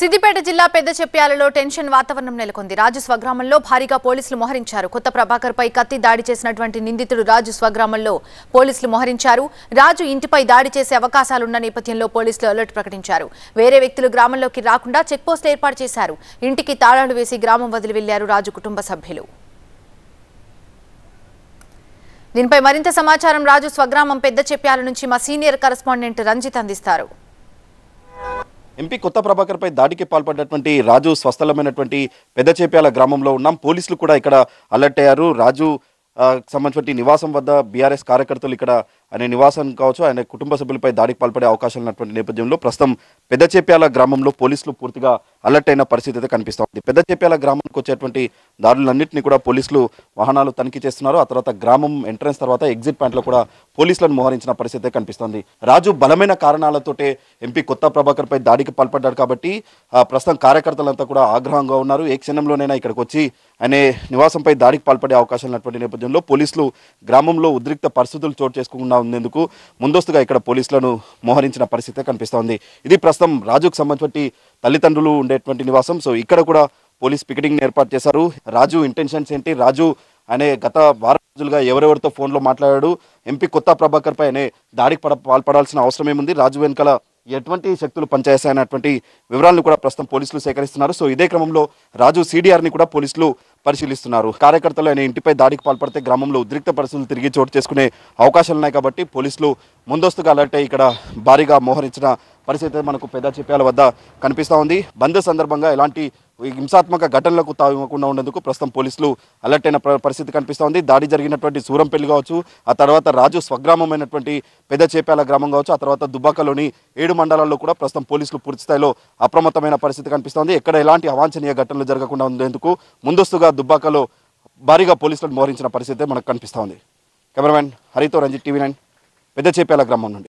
సిద్దిపేట జిల్లా పెద్ద చెప్పాలలో టెన్షన్ వాతావరణం నెలకొంది రాజు స్వగ్రామంలో భారీగా పోలీసులు మోహరించారు కొత్త ప్రభాకర్ పై కత్తి దాడి చేసినటువంటి నిందితుడు రాజు స్వగ్రామంలో పోలీసులు మోహరించారు రాజు ఇంటిపై దాడి చేసే అవకాశాలున్న నేపథ్యంలో పోలీసులు అలర్ట్ ప్రకటించారు వేరే వ్యక్తులు గ్రామంలోకి రాకుండా చెక్పోస్టులు ఏర్పాటు చేశారు ఇంటికి తాళాలు వేసి గ్రామం వదిలి వెళ్లారు రాజు కుటుంబ సభ్యులు దీనిపై మరింత సమాచారం రాజు స్వగ్రామం పెద్ద చెప్పాల నుంచి మా సీనియర్ కరస్పాండెంట్ రంజిత్ అందిస్తారు ఎంపీ కొత్త ప్రభాకర్ పై దాడికి పాల్పడినటువంటి రాజు స్వస్థలమైనటువంటి పెద్దచేప్యాల గ్రామంలో ఉన్నాం పోలీసులు కూడా ఇక్కడ అలర్ట్ అయ్యారు రాజు సంబంధించిన నివాసం వద్ద బీఆర్ఎస్ కార్యకర్తలు ఇక్కడ ఆయన నివాసం కావచ్చు ఆయన కుటుంబ సభ్యులపై దాడికి పాల్పడే అవకాశాలు ఉన్నటువంటి నేపథ్యంలో ప్రస్తుతం పెద్దచేప్యాల గ్రామంలో పోలీసులు పూర్తిగా అలర్ట్ అయిన పరిస్థితి అయితే కనిపిస్తోంది పెద్దచేప్యాల గ్రామానికి వచ్చేటువంటి దారులన్నింటినీ కూడా పోలీసులు వాహనాలు తనిఖీ చేస్తున్నారు ఆ తర్వాత గ్రామం ఎంట్రన్స్ తర్వాత ఎగ్జిట్ పాయింట్లో కూడా పోలీసులను మోహరించిన పరిస్థితి కనిపిస్తోంది రాజు బలమైన కారణాలతోటే ఎంపీ కొత్త ప్రభాకర్పై దాడికి పాల్పడ్డాడు కాబట్టి ప్రస్తుతం కార్యకర్తలంతా కూడా ఆగ్రహంగా ఉన్నారు ఏ క్షణంలోనైనా ఇక్కడికి వచ్చి ఆయన నివాసంపై దాడికి పాల్పడే అవకాశాలు ఉన్నటువంటి నేపథ్యంలో పోలీసులు గ్రామంలో ఉద్రిక్త పరిస్థితులు చోటు చేసుకున్న ఉండేందుకు ముందస్తుగా ఇక్కడ పోలీసులను మోహరించిన పరిస్థితే కనిపిస్తోంది ఇది ప్రస్తుతం రాజుకు సంబంధించి తల్లిదండ్రులు ఉండేటువంటి నివాసం సో ఇక్కడ కూడా పోలీస్ పికెటింగ్ ఏర్పాటు చేశారు రాజు ఇంటెన్షన్స్ ఏంటి రాజు అనే గత వారం రోజులుగా ఎవరెవరితో ఫోన్లో మాట్లాడాడు ఎంపీ కొత్త ప్రభాకర్ పై అనే దాడికి పడ పాల్పడాల్సిన అవసరం ఏముంది రాజు వెనుకల ఎటువంటి శక్తులు పనిచేస్తాయనేటువంటి వివరాలను కూడా ప్రస్తుతం పోలీసులు సేకరిస్తున్నారు సో ఇదే క్రమంలో రాజు సీడీఆర్ని కూడా పోలీసులు పరిశీలిస్తున్నారు కార్యకర్తలు ఆయన ఇంటిపై దాడికి పాల్పడితే గ్రామంలో ఉద్రిక్త పరిస్థితులు తిరిగి చోటు చేసుకునే అవకాశాలున్నాయి కాబట్టి పోలీసులు ముందస్తుగా అలర్ట్ అయి ఇక్కడ భారీగా మోహరించిన పరిస్థితి మనకు పెద్ద చెప్పాల వద్ద కనిపిస్తూ ఉంది బంద్ సందర్భంగా ఎలాంటి హింసాత్మక ఘటనలకు తాగకుండా ఉండేందుకు ప్రస్తుతం పోలీసులు అలర్ట్ అయిన పరిస్థితి కనిపిస్తోంది దాడి జరిగినటువంటి సూరంపల్లి కావచ్చు ఆ తర్వాత రాజు స్వగ్రామమైనటువంటి పెద్ద చేపేల గ్రామం కావచ్చు ఆ తర్వాత దుబ్బాకలోని ఏడు మండలాల్లో కూడా ప్రస్తుతం పోలీసులు పూర్తి స్థాయిలో అప్రమత్తమైన పరిస్థితి కనిపిస్తోంది ఎక్కడ ఎలాంటి అవాంఛనీయ ఘటనలు జరగకుండా ఉండేందుకు ముందస్తుగా దుబ్బాకలో భారీగా పోలీసులను మోహరించిన పరిస్థితి మనకు కనిపిస్తోంది కెమెరామెన్ హరితో రంజిత్ టీవీ నైన్ పెద్ద చేపేల గ్రామం నుండి